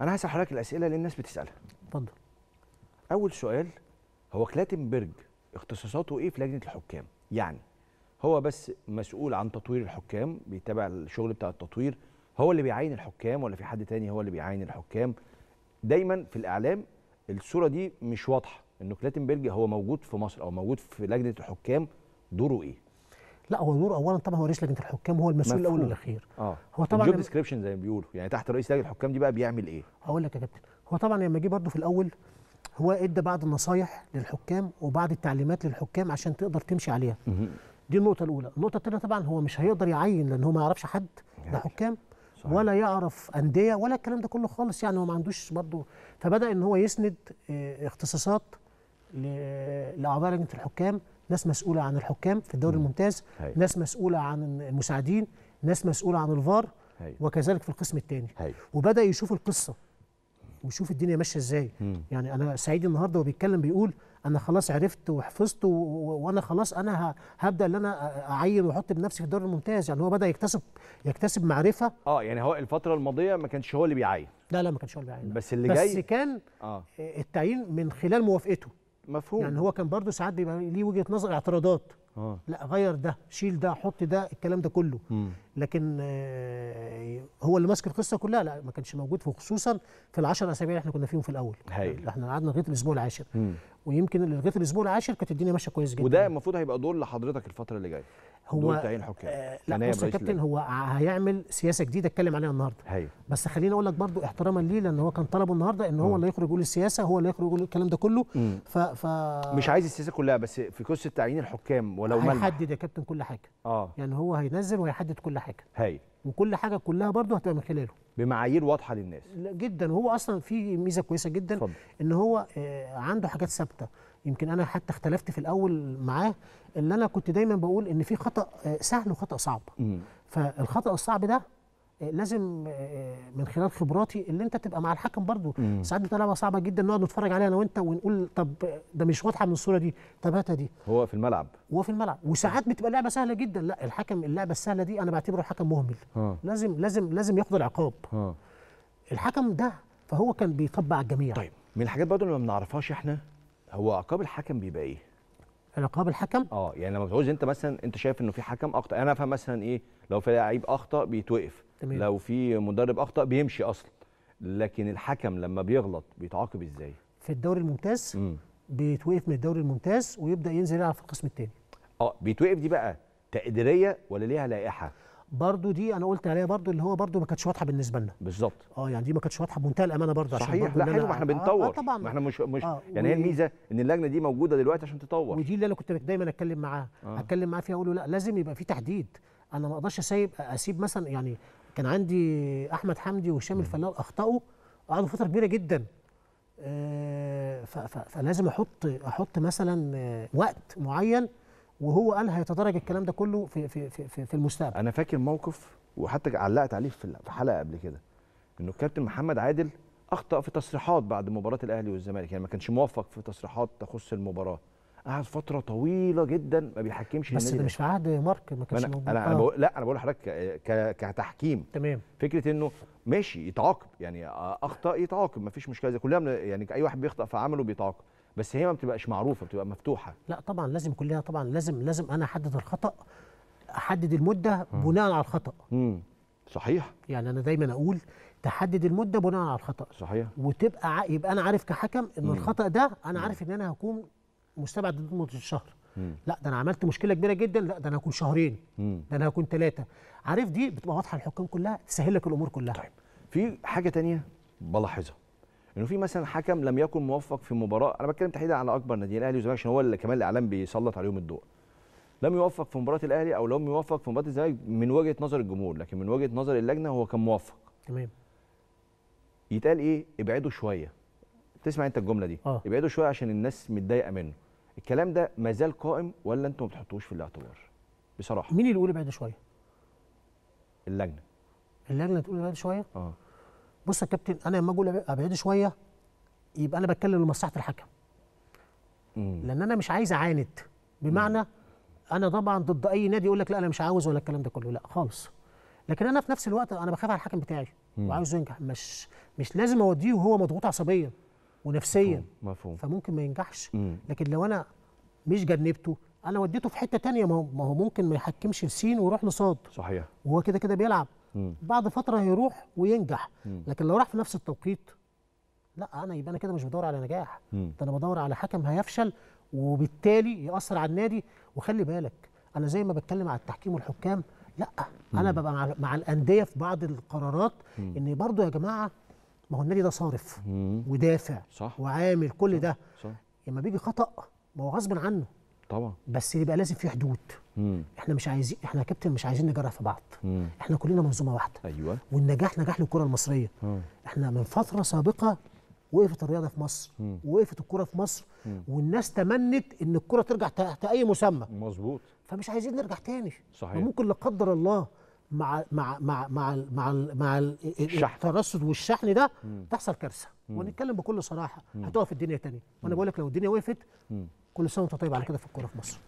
انا هسال حضرتك الاسئله اللي الناس بتسالها اتفضل اول سؤال هو كلاتنبرج اختصاصاته ايه في لجنه الحكام يعني هو بس مسؤول عن تطوير الحكام بيتابع الشغل بتاع التطوير هو اللي بيعين الحكام ولا في حد تاني هو اللي بيعين الحكام دايما في الاعلام الصوره دي مش واضحه انه كلاتنبرج هو موجود في مصر او موجود في لجنه الحكام دوره ايه لا هو نور اولا طبعا هو رئيس لجنه الحكام هو المسؤول الاول والاخير اه هو طبعا الجوب ديسكريبشن زي ما بيقولوا يعني تحت رئيس لجنه الحكام دي بقى بيعمل ايه هقول لك يا كابتن هو طبعا لما جه برده في الاول هو ادى بعض النصايح للحكام وبعض التعليمات للحكام عشان تقدر تمشي عليها دي النقطه الاولى النقطه الثانيه طبعا هو مش هيقدر يعين لان هو ما يعرفش حد لا حكام صحيح. ولا يعرف انديه ولا الكلام ده كله خالص يعني هو ما عندوش برضه فبدا ان هو يسند آه، اختصاصات لاعضاء لجنه الحكام ناس مسؤوله عن الحكام في الدوري الممتاز هي. ناس مسؤوله عن المساعدين ناس مسؤوله عن الفار هي. وكذلك في القسم الثاني وبدا يشوف القصه ويشوف الدنيا ماشيه ازاي يعني انا سعيد النهارده وبيتكلم بيقول انا خلاص عرفت وحفظت و... وانا خلاص انا ه... هبدا ان انا اعين واحط بنفسي في الدوري الممتاز يعني هو بدا يكتسب يكتسب معرفه اه يعني هو الفتره الماضيه ما كانش هو اللي بيعين لا لا ما كانش هو اللي بيعين بس اللي بس جاي بس كان آه. التعيين من خلال موافقته مفهوم يعني هو كان برضه ساعات بيبقى ليه وجهه نظر اعتراضات آه. لا غير ده شيل ده حط ده الكلام ده كله مم. لكن آه هو اللي ماسك القصه كلها لا ما كانش موجود وخصوصا في العشر اسابيع اللي احنا كنا فيهم في الاول هايل. احنا قعدنا لغايه الاسبوع العاشر مم. ويمكن لغايه الاسبوع العاشر كانت الدنيا ماشيه كويس جدا وده المفروض هيبقى دور لحضرتك الفتره اللي جايه هو تعيين حكام آه لا بص يا كابتن هو هيعمل سياسه جديده اتكلم عليها النهارده هي. بس خليني اقول لك برضو احتراما ليه لان هو كان طلبه النهارده ان هو اللي يخرج يقول السياسه هو اللي يخرج يقول الكلام ده كله ف, ف... مش عايز السياسه كلها بس في قصه تعيين الحكام ولو ملمح هيحدد يا كابتن كل حاجه اه يعني هو هينزل وهيحدد كل حاجه هي وكل حاجه كلها برضه هتبقى من خلاله بمعايير واضحه للناس جدا وهو اصلا في ميزه كويسه جدا فضل. ان هو آه، عنده حاجات ثابته يمكن انا حتى اختلفت في الاول معاه اللي انا كنت دايما بقول ان في خطا آه، سهل وخطا صعب مم. فالخطا الصعب ده لازم آه، آه، من خلال خبراتي اللي انت تبقى مع الحكم برضو ساعات بتبقى لعبه صعبه جدا نقعد نتفرج عليها انا وانت ونقول طب ده مش واضحه من الصوره دي طب هاتها دي هو في الملعب هو في الملعب وساعات بتبقى لعبه سهله جدا لا الحكم اللعبه السهله دي انا بعتبره حكم مهمل ها. لازم لازم لازم ياخد العقاب ها. الحكم ده فهو كان بيطبع الجميع طيب من الحاجات برضو اللي ما بنعرفهاش احنا هو عقاب الحكم بيبقى ايه عقاب الحكم اه يعني لما بتعوز انت مثلا انت شايف انه في حكم اخطا يعني انا افهم مثلا ايه لو في لعيب اخطا بيتوقف تمام. لو في مدرب اخطا بيمشي اصلا لكن الحكم لما بيغلط بيتعاقب ازاي في الدوري الممتاز مم. بيتوقف من الدوري الممتاز ويبدا ينزل يلعب في القسم الثاني اه بيتوقف دي بقى تقديريه ولا ليها لائحه برضو دي انا قلت عليها برضو اللي هو برضو ما كانتش واضحه بالنسبه لنا بالظبط اه يعني دي ما كانتش واضحه بمنتهى الامانه برضو صحيح عشان برضو لا حلو ما احنا آه، آه، بنطور آه طبعا ما احنا مش مش آه يعني هي الميزه ان اللجنه دي موجوده دلوقتي عشان تطور ودي اللي انا كنت دايما اتكلم معاه آه اتكلم معاه فيها اقول له لا لازم يبقى في تحديد انا ما اقدرش اسيب اسيب مثلا يعني كان عندي احمد حمدي وهشام الفلال اخطاوا وقعدوا فتره كبيره جدا آه، فلازم احط احط مثلا آه، وقت معين وهو قال هيتدرج الكلام ده كله في في في, في المستقبل انا فاكر موقف وحتى علقت عليه في حلقه قبل كده انه الكابتن محمد عادل اخطا في تصريحات بعد مباراه الاهلي والزمالك يعني ما كانش موفق في تصريحات تخص المباراه قعد فتره طويله جدا ما بيحكمش بس ده مش في عهد مارك ما كانش موجود انا, أنا آه. بقول لا انا بقول لحضرتك كتحكيم تمام فكره انه ماشي يتعاقب يعني اخطا يتعاقب ما فيش مشكله زي كلنا يعني اي واحد بيخطا في عمله بيتعاقب بس هي ما بتبقاش معروفه بتبقى مفتوحه لا طبعا لازم كلها طبعا لازم لازم انا احدد الخطا احدد المده بناء على الخطا امم صحيح يعني انا دايما اقول تحدد المده بناء على الخطا صحيح وتبقى يبقى انا عارف كحكم ان الخطا ده انا عارف ان انا هكون مستبعد لمده الشهر مم. لا ده انا عملت مشكله كبيره جدا لا ده انا هكون شهرين مم. ده انا هكون ثلاثه عارف دي بتبقى واضحه للحكام كلها تسهل لك الامور كلها طيب في حاجه تانية بلاحظها انه في مثلا حكم لم يكن موفق في مباراه انا بتكلم تحديدا على اكبر نادي الاهلي والزمالك عشان هو اللي كمان الاعلام بيسلط عليهم الضوء لم يوفق في مباراه الاهلي او لم يوفق في مباراه الزمالك من وجهه نظر الجمهور لكن من وجهه نظر اللجنه هو كان موفق تمام يتقال ايه ابعده شويه تسمع انت الجمله دي آه. ابعده شويه عشان الناس متضايقه منه الكلام ده ما زال قائم ولا انتم ما بتحطوش في الاعتبار بصراحه مين اللي يقول بعد شويه اللجنه اللجنه تقول بعد شويه اه بص يا كابتن انا لما اقول ابعد شويه يبقى انا بتكلم لمصلحه الحكم مم. لان انا مش عايز اعاند بمعنى مم. انا طبعا ضد اي نادي يقول لك لا انا مش عاوز ولا الكلام ده كله لا خالص لكن انا في نفس الوقت انا بخاف على الحكم بتاعي مم. وعاوز ينجح مش مش لازم اوديه وهو مضغوط عصبيا ونفسيا مفهوم فممكن ما ينجحش مم. لكن لو انا مش جنبته انا وديته في حته تانية ما هو ما هو ممكن ما يحكمش في ويروح لصاد صحيح وهو كده كده بيلعب مم. بعد فتره هيروح وينجح مم. لكن لو راح في نفس التوقيت لا انا يبقى انا كده مش بدور على نجاح مم. ده انا بدور على حكم هيفشل وبالتالي ياثر على النادي وخلي بالك انا زي ما بتكلم على التحكيم والحكام لا مم. انا ببقى مع, مع الانديه في بعض القرارات مم. ان برضو يا جماعه ما هو النادي ده صارف ودافع صح. وعامل كل صح. ده صح. لما بيجي خطا ما هو غصب عنه طبعا بس يبقى لازم في حدود مم. احنا مش عايزين احنا يا كابتن مش عايزين نجرح في بعض مم. احنا كلنا منظومه واحده ايوه والنجاح نجاح للكره المصريه مم. احنا من فتره سابقه وقفت الرياضه في مصر مم. وقفت الكره في مصر مم. والناس تمنت ان الكره ترجع تحت اي مسمى مظبوط فمش عايزين نرجع تاني صحيح ممكن لا قدر الله مع مع مع مع مع, مع الترصد والشحن ده تحصل كارثه ونتكلم بكل صراحه هتقف الدنيا تاني وانا بقول لك لو الدنيا وقفت كل سنه وانت طيب على طيب. كده في الكوره في مصر